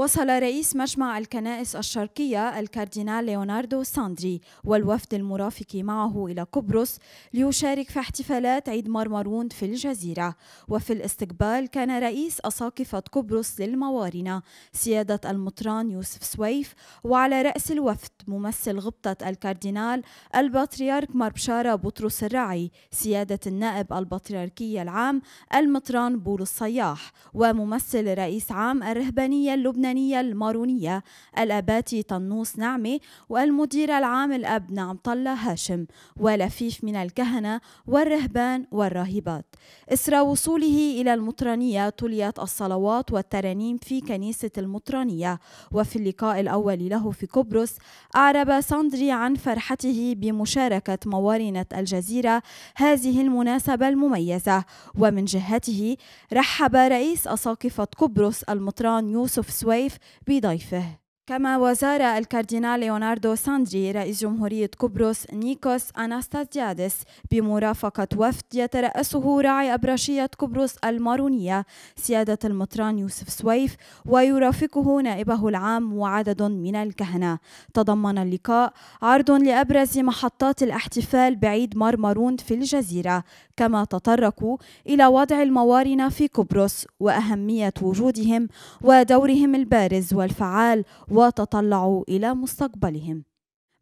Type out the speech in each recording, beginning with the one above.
وصل رئيس مجمع الكنائس الشرقية الكاردينال ليوناردو ساندري والوفد المرافق معه إلى قبرص ليشارك في احتفالات عيد مرمرون في الجزيرة وفي الاستقبال كان رئيس أساقفة قبرص للموارنة سيادة المطران يوسف سويف وعلى رأس الوفد ممثل غبطة الكاردينال البطريرك مربشارة بطرس الرعي سيادة النائب البطريركي العام المطران بول الصياح وممثل رئيس عام الرهبانية اللبنانية اللبنانية المارونية الأباتي طنوس نعمة والمدير العام الأب نعم طلة هاشم ولفيف من الكهنة والرهبان والراهبات إسر وصوله إلى المطرانية تليت الصلوات والترانيم في كنيسة المطرانية وفي اللقاء الأول له في قبرص أعرب ساندري عن فرحته بمشاركة موارنة الجزيرة هذه المناسبة المميزة ومن جهته رحب رئيس أساقفة قبرص المطران يوسف سويد الضيف بضيفه كما وزار الكاردينال ليوناردو ساندري رئيس جمهورية قبرص نيكوس أناستاسيادس بمرافقة وفد يترأسه راعي أبرشية قبرص المارونية سيادة المطران يوسف سويف ويرافقه نائبه العام وعدد من الكهنة تضمن اللقاء عرض لأبرز محطات الاحتفال بعيد مرمرون في الجزيرة كما تطرقوا إلى وضع الموارنة في قبرص وأهمية وجودهم ودورهم البارز والفعال وتطلعوا إلى مستقبلهم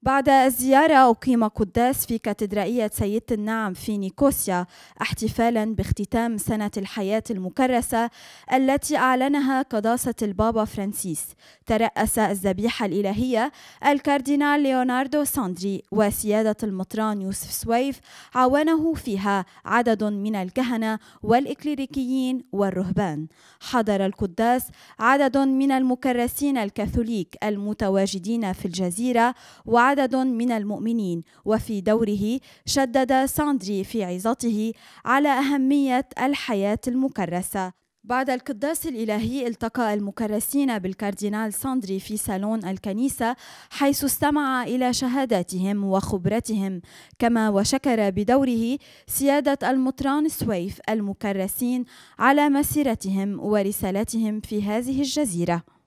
بعد الزيارة أقيم قداس في كاتدرائية سيدة النعم في نيكوسيا احتفالا باختتام سنة الحياة المكرسة التي أعلنها قداسة البابا فرانسيس ترأس الذبيحة الإلهية الكاردينال ليوناردو ساندري وسيادة المطران يوسف سويف عاونه فيها عدد من الكهنة والإكليريكيين والرهبان حضر القداس عدد من المكرسين الكاثوليك المتواجدين في الجزيرة وعلى عدد من المؤمنين وفي دوره شدد ساندري في عظته على أهمية الحياة المكرسة بعد القداس الإلهي التقى المكرسين بالكاردينال ساندري في صالون الكنيسة حيث استمع إلى شهاداتهم وخبرتهم كما وشكر بدوره سيادة المطران سويف المكرسين على مسيرتهم ورسالتهم في هذه الجزيرة